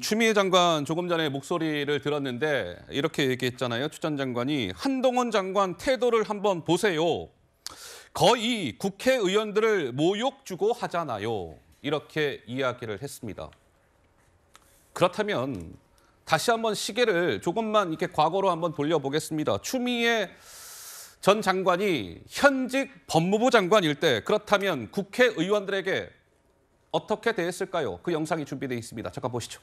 추미애 장관 조금 전에 목소리를 들었는데 이렇게 얘기했잖아요. 추전 장관이 한동훈 장관 태도를 한번 보세요. 거의 국회의원들을 모욕 주고 하잖아요. 이렇게 이야기를 했습니다. 그렇다면 다시 한번 시계를 조금만 이렇게 과거로 한번 돌려보겠습니다. 추미애 전 장관이 현직 법무부 장관일 때 그렇다면 국회의원들에게 어떻게 대했을까요? 그 영상이 준비되어 있습니다. 잠깐 보시죠.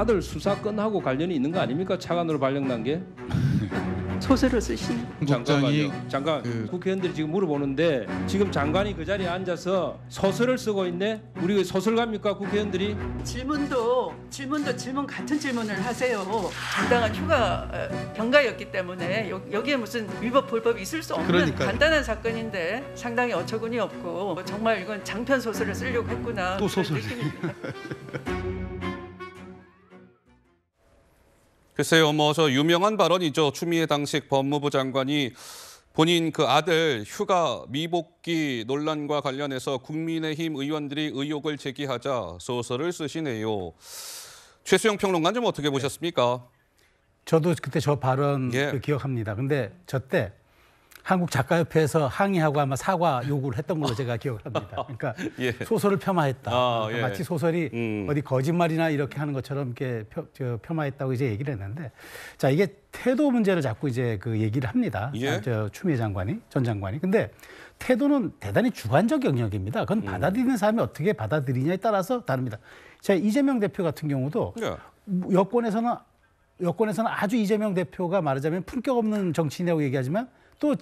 다들수사권하고 관련이 있는 거 네. 아닙니까? 차관으로 발령난 게? 소설을 쓰시는 장관이 잠깐 그... 국회의원들이 지금 물어보는데 지금 장관이 그 자리에 앉아서 소설을 쓰고 있네. 우리 소설가입니까 국회의원들이? 질문도 질문도 질문 같은 질문을 하세요. 정당한 휴가 어, 병가였기 때문에 여, 기에 무슨 위법 불법이 있을 수 없는 그러니까요. 간단한 사건인데 상당히 어처구니 없고 정말 이건 장편 소설을 쓰려고 했구나. 또 소설. 글쎄요, 뭐저 유명한 발언이죠. 추미애 당시 법무부 장관이 본인 그 아들 휴가 미복귀 논란과 관련해서 국민의힘 의원들이 의혹을 제기하자 소설을 쓰시네요. 최수영 평론가 좀 어떻게 네. 보셨습니까? 저도 그때 저 발언 예. 기억합니다. 근데 저때 한국 작가협회에서 항의하고 아마 사과 요구를 했던 걸로 제가 기억을 합니다. 그러니까 예. 소설을 폄하했다. 아, 그러니까 예. 마치 소설이 음. 어디 거짓말이나 이렇게 하는 것처럼 이렇게 폄하했다고 이제 얘기를 했는데 자 이게 태도 문제를 자꾸 이제 그 얘기를 합니다. 예. 아, 저 추미애 장관이 전 장관이. 근데 태도는 대단히 주관적 영역입니다. 그건 음. 받아들이는 사람이 어떻게 받아들이냐에 따라서 다릅니다. 자 이재명 대표 같은 경우도 예. 여권에서는 여권에서는 아주 이재명 대표가 말하자면 품격 없는 정치인이라고 얘기하지만 또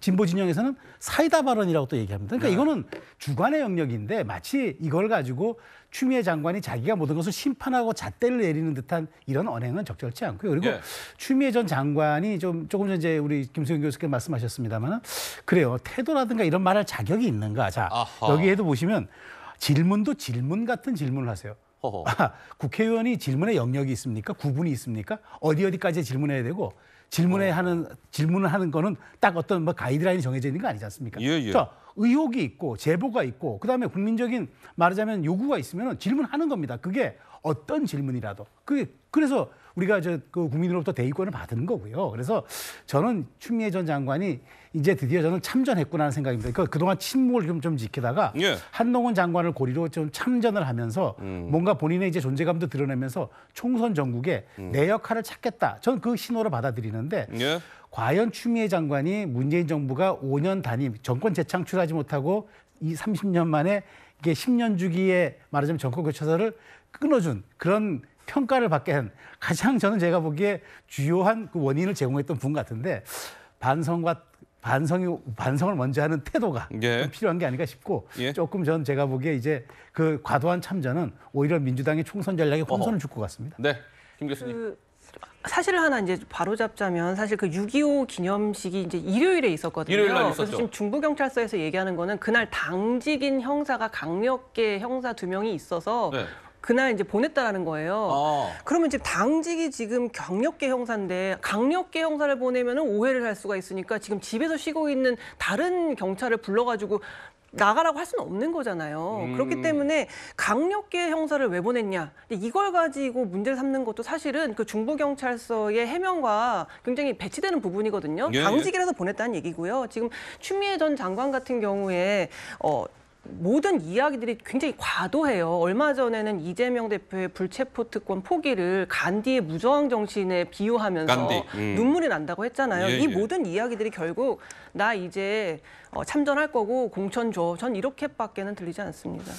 진보 진영에서는 사이다 발언이라고 또 얘기합니다. 그러니까 네. 이거는 주관의 영역인데 마치 이걸 가지고 추미애 장관이 자기가 모든 것을 심판하고 잣대를 내리는 듯한 이런 언행은 적절치 않고요. 그리고 예. 추미애 전 장관이 좀 조금 전에 우리 김수영 교수께 말씀하셨습니다만 그래요. 태도라든가 이런 말할 자격이 있는가. 자, 여기에도 보시면 질문도 질문 같은 질문을 하세요. 아, 국회의원이 질문의 영역이 있습니까? 구분이 있습니까? 어디 어디까지 질문해야 되고 질문에 어. 하는 질문을 하는 거는 딱 어떤 뭐 가이드라인이 정해져 있는 거 아니지 않습니까? 예, 예. 그러니까 의혹이 있고 제보가 있고 그다음에 국민적인 말하자면 요구가 있으면 질문하는 겁니다. 그게 어떤 질문이라도. 그게 그래서 우리가 저그 국민으로부터 대의권을 받은 거고요. 그래서 저는 추미애 전 장관이 이제 드디어 저는 참전했구나 하는 생각입니다. 그러니까 그동안 침묵을 좀, 좀 지키다가 예. 한동훈 장관을 고리로 좀 참전을 하면서 음. 뭔가 본인의 이제 존재감도 드러내면서 총선 전국에 음. 내 역할을 찾겠다. 저는 그 신호를 받아들이는데 예. 과연 추미애 장관이 문재인 정부가 5년 단임, 정권 재창출하지 못하고 이 30년 만에 이게 10년 주기에 말하자면 정권 교체설을 끊어준 그런 평가를 받게 한 가장 저는 제가 보기에 주요한 그 원인을 제공했던 분 같은데 반성과 반성이 반성을 먼저 하는 태도가 예. 필요한 게 아닌가 싶고 예. 조금 전 제가 보기에 이제 그 과도한 참전은 오히려 민주당의 총선 전략에 혼선을 줄 것 같습니다. 네, 김 교수님. 그... 사실을 하나 이제 바로잡자면 사실 그 6.25 기념식이 이제 일요일에 있었거든요. 일요일 있었죠. 그래서 지금 중부경찰서에서 얘기하는 거는 그날 당직인 형사가 강력계 형사 두 명이 있어서 네. 그날 이제 보냈다라는 거예요. 아. 그러면 지금 당직이 지금 경력계 형사인데 강력계 형사를 보내면 오해를 할 수가 있으니까 지금 집에서 쉬고 있는 다른 경찰을 불러가지고 나가라고 할 수는 없는 거잖아요. 음. 그렇기 때문에 강력계 형사를 왜 보냈냐. 이걸 가지고 문제를 삼는 것도 사실은 그 중부경찰서의 해명과 굉장히 배치되는 부분이거든요. 예. 당직이라서 보냈다는 얘기고요. 지금 추미애 전 장관 같은 경우에 어, 모든 이야기들이 굉장히 과도해요. 얼마 전에는 이재명 대표의 불체포 특권 포기를 간디의 무저항 정신에 비유하면서 음. 눈물이 난다고 했잖아요. 예, 이 예. 모든 이야기들이 결국 나 이제 어, 참전할 거고 공천 줘. 전 이렇게밖에는 들리지 않습니다.